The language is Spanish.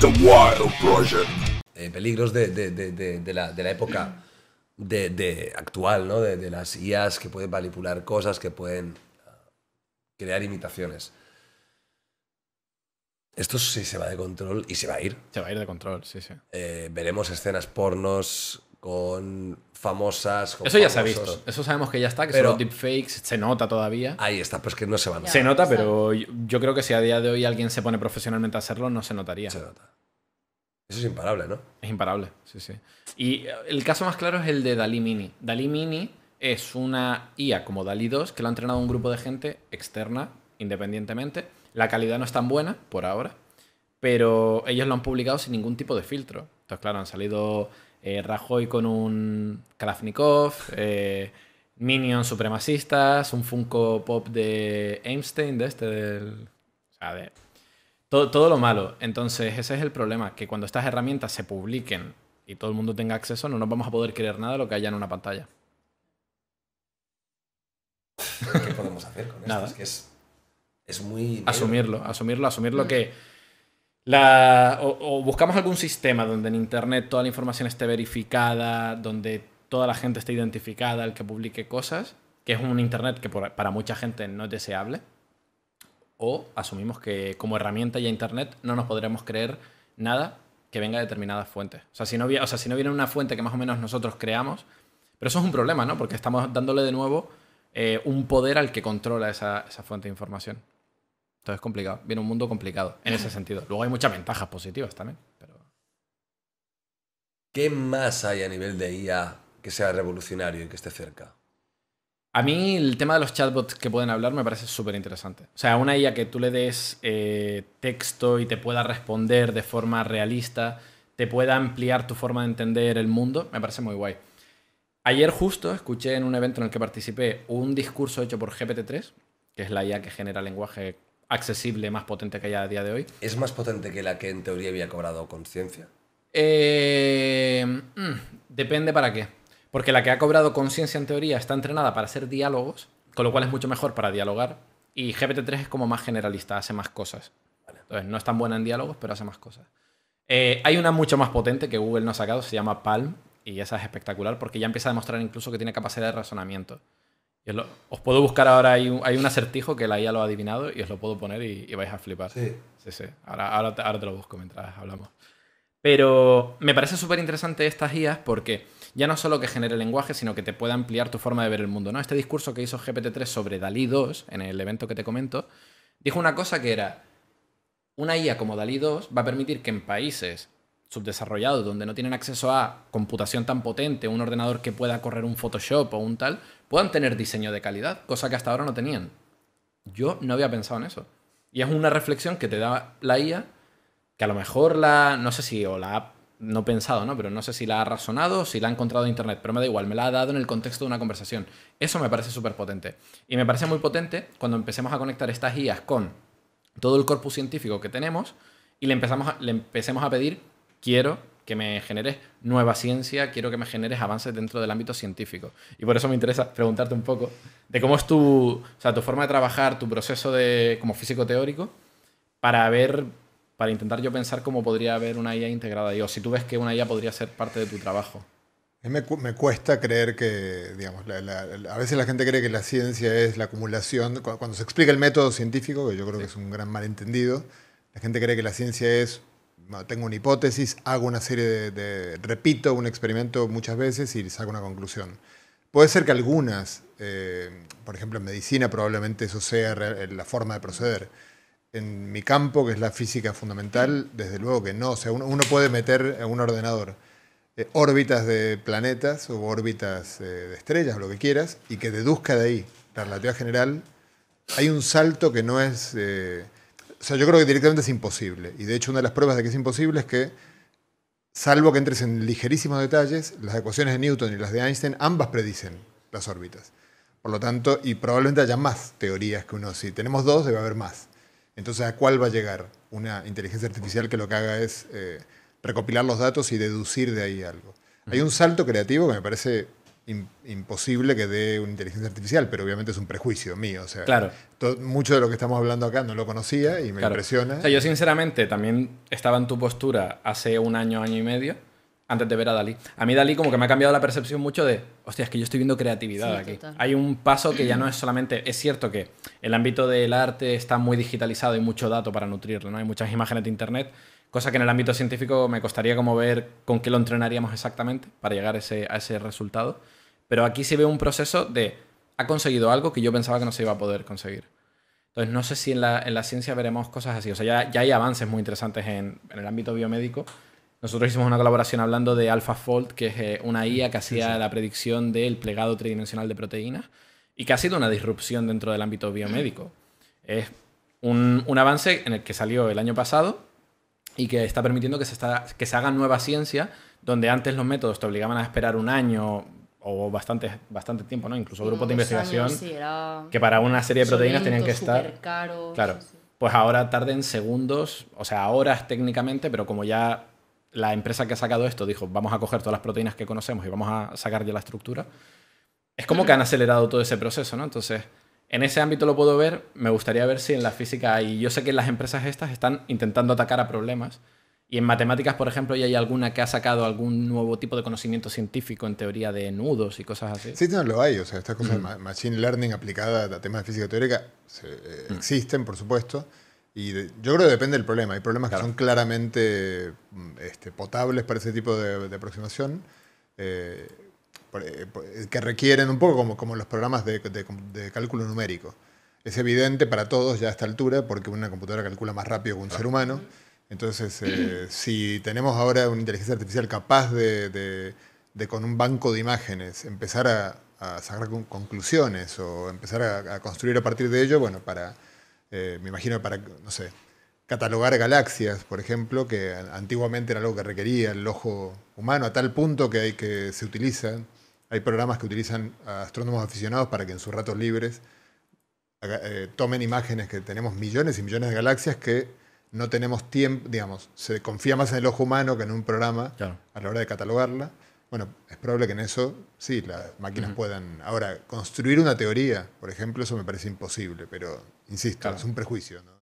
The Wild eh, peligros de, la, época de, actual, ¿no? De, las IAs que pueden manipular cosas, que pueden ah, crear imitaciones. Esto sí se va de control y se va a ir. Se va a ir de control, sí, sí. Eh, veremos escenas pornos con famosas. eso ya se ha visto. Eso sabemos que ya está, que son los deepfakes, se nota todavía. Ahí está, Pues que no se van. Se nota, pero yo, creo que si a día de hoy alguien se pone profesionalmente a hacerlo, no se notaría. Se nota. Eso es imparable, ¿no? Es imparable, sí, sí. Y eh, el caso más claro es el de Dalí Mini. Dalí Mini es una IA como Dalí 2 que lo ha entrenado un grupo de gente externa, independientemente. La calidad no es tan buena por ahora, pero ellos lo han publicado sin ningún tipo de filtro. Entonces, claro, han salido eh, Rajoy con un Kravnikov, eh, Minions supremacistas, un Funko Pop de Einstein, de este, del... Todo, lo malo. Entonces, ese es el problema, que cuando estas herramientas se publiquen y todo el mundo tenga acceso, no nos vamos a poder creer nada de lo que haya en una pantalla. ¿Qué podemos hacer con esto? Es que es, muy... Asumirlo, asumirlo, asumirlo lo mm. que o, buscamos algún sistema donde en Internet toda la información esté verificada, donde toda la gente esté identificada, el que publique cosas, que es un Internet que para mucha gente no es deseable, o asumimos que como herramienta ya Internet no nos podremos creer nada que venga de determinadas fuentes. O sea, si no, o sea, si no viene una fuente que más o menos nosotros creamos, pero eso es un problema, ¿no? Porque estamos dándole de nuevo eh, un poder al que controla esa fuente de información. Entonces es complicado. Viene un mundo complicado en ese sentido. Luego hay muchas ventajas positivas también. ¿Qué más hay a nivel de IA que sea revolucionario y que esté cerca? A mí el tema de los chatbots que pueden hablar me parece súper interesante. O sea, una IA que tú le des eh, texto y te pueda responder de forma realista, te pueda ampliar tu forma de entender el mundo, me parece muy guay. Ayer justo escuché en un evento en el que participé un discurso hecho por GPT-3, que es la IA que genera lenguaje accesible, más potente que haya a día de hoy. ¿Es más potente que la que en teoría había cobrado conciencia? Eh, mm, depende para qué. Porque la que ha cobrado conciencia en teoría está entrenada para hacer diálogos, con lo cual es mucho mejor para dialogar. Y GPT-3 es como más generalista, hace más cosas. Entonces, no es tan buena en diálogos, pero hace más cosas. Eh, hay una mucho más potente que Google no ha sacado, se llama Palm, y esa es espectacular porque ya empieza a demostrar incluso que tiene capacidad de razonamiento os puedo buscar ahora, hay un, acertijo que la IA lo ha adivinado y os lo puedo poner y, vais a flipar. Sí. Sí, sí. Ahora, ahora, te lo busco mientras hablamos. Pero me parece súper interesante estas IAs porque ya no solo que genere lenguaje, sino que te pueda ampliar tu forma de ver el mundo. ¿no? Este discurso que hizo GPT-3 sobre Dalí 2 en el evento que te comento, dijo una cosa que era, una IA como Dalí 2 va a permitir que en países subdesarrollados, donde no tienen acceso a computación tan potente, un ordenador que pueda correr un Photoshop o un tal, puedan tener diseño de calidad, cosa que hasta ahora no tenían. Yo no había pensado en eso. Y es una reflexión que te da la IA, que a lo mejor la, no sé si, o la ha no pensado, ¿no? Pero no sé si la ha razonado si la ha encontrado en Internet, pero me da igual, me la ha dado en el contexto de una conversación. Eso me parece súper potente. Y me parece muy potente cuando empecemos a conectar estas IAs con todo el corpus científico que tenemos y le, empezamos le empecemos a pedir quiero que me generes nueva ciencia, quiero que me generes avances dentro del ámbito científico. Y por eso me interesa preguntarte un poco de cómo es tu, o sea, tu forma de trabajar, tu proceso de, como físico teórico, para ver, para intentar yo pensar cómo podría haber una IA integrada ahí, o si tú ves que una IA podría ser parte de tu trabajo. Me, me cuesta creer que, digamos, a veces la gente cree que la ciencia es la acumulación. Cuando se explica el método científico, que yo creo que es un gran malentendido, la gente cree que la ciencia es tengo una hipótesis, hago una serie de, repito un experimento muchas veces y saco una conclusión. Puede ser que algunas, eh, por ejemplo en medicina probablemente eso sea eh, la forma de proceder. En mi campo, que es la física fundamental, desde luego que no. O sea, uno, puede meter en un ordenador eh, órbitas de planetas o órbitas de estrellas o lo que quieras y que deduzca de ahí la relatividad general. Hay un salto que no es o sea, yo creo que directamente es imposible. Y de hecho, una de las pruebas de que es imposible es que, salvo que entres en ligerísimos detalles, las ecuaciones de Newton y las de Einstein ambas predicen las órbitas. Por lo tanto, y probablemente haya más teorías que uno. Si tenemos dos, debe haber más. Entonces, ¿a cuál va a llegar una inteligencia artificial que lo que haga es eh, recopilar los datos y deducir de ahí algo? Hay un salto creativo que me parece imposible que dé una inteligencia artificial, pero obviamente es un prejuicio mío. O sea, claro. mucho de lo que estamos hablando acá no lo conocía y me impresiona. O sea, yo sinceramente también estaba en tu postura hace un año, año y medio, antes de ver a Dalí. A mí Dalí como que me ha cambiado la percepción mucho de, hostia, es que yo estoy viendo creatividad aquí. Hay un paso que ya no es solamente, es cierto que el ámbito del arte está muy digitalizado y mucho dato para nutrirlo, ¿no? Hay muchas imágenes de Internet. Cosa que en el ámbito científico me costaría como ver con qué lo entrenaríamos exactamente para llegar ese, a ese resultado. Pero aquí se ve un proceso de ha conseguido algo que yo pensaba que no se iba a poder conseguir. Entonces, no sé si en la, ciencia veremos cosas así. O sea, ya, hay avances muy interesantes en, el ámbito biomédico. Nosotros hicimos una colaboración hablando de AlphaFold, que es eh, una IA que hacía la predicción del plegado tridimensional de proteínas y que ha sido una disrupción dentro del ámbito biomédico. Es un, avance en el que salió el año pasado y que está permitiendo que se, está, que se haga nueva ciencia, donde antes los métodos te obligaban a esperar un año o bastante, bastante tiempo, ¿no? Incluso grupos de investigación que para una serie de proteínas tenían que estar... claro. Pues ahora tarden segundos, o sea, horas técnicamente, pero como ya la empresa que ha sacado esto dijo, vamos a coger todas las proteínas que conocemos y vamos a sacar ya la estructura, es como que han acelerado todo ese proceso, ¿no? Entonces, en ese ámbito lo puedo ver, me gustaría ver si en la física, y yo sé que las empresas estas están intentando atacar a problemas, y en matemáticas, por ejemplo, ya hay alguna que ha sacado algún nuevo tipo de conocimiento científico en teoría de nudos y cosas así? Sí, no, lo hay. O sea, estas cosas de machine learning aplicada a temas de física teórica eh, mm. existen, por supuesto. Y yo creo que depende del problema. Hay problemas que son claramente mm, este, potables para ese tipo de, aproximación. Eh, eh, que requieren un poco como, como los programas de, cálculo numérico. Es evidente para todos ya a esta altura, porque una computadora calcula más rápido que un ser humano. Entonces, eh, si tenemos ahora una inteligencia artificial capaz de, con un banco de imágenes empezar a, sacar conclusiones o empezar a, construir a partir de ello, bueno, para, eh, me imagino, para, no sé, catalogar galaxias, por ejemplo, que antiguamente era algo que requería el ojo humano, a tal punto que, hay, que se utilizan, hay programas que utilizan astrónomos aficionados para que en sus ratos libres eh, tomen imágenes que tenemos millones y millones de galaxias que no tenemos tiempo, digamos, se confía más en el ojo humano que en un programa a la hora de catalogarla. Bueno, es probable que en eso sí, las máquinas puedan. Ahora, construir una teoría, por ejemplo, eso me parece imposible, pero insisto, es un prejuicio. ¿no?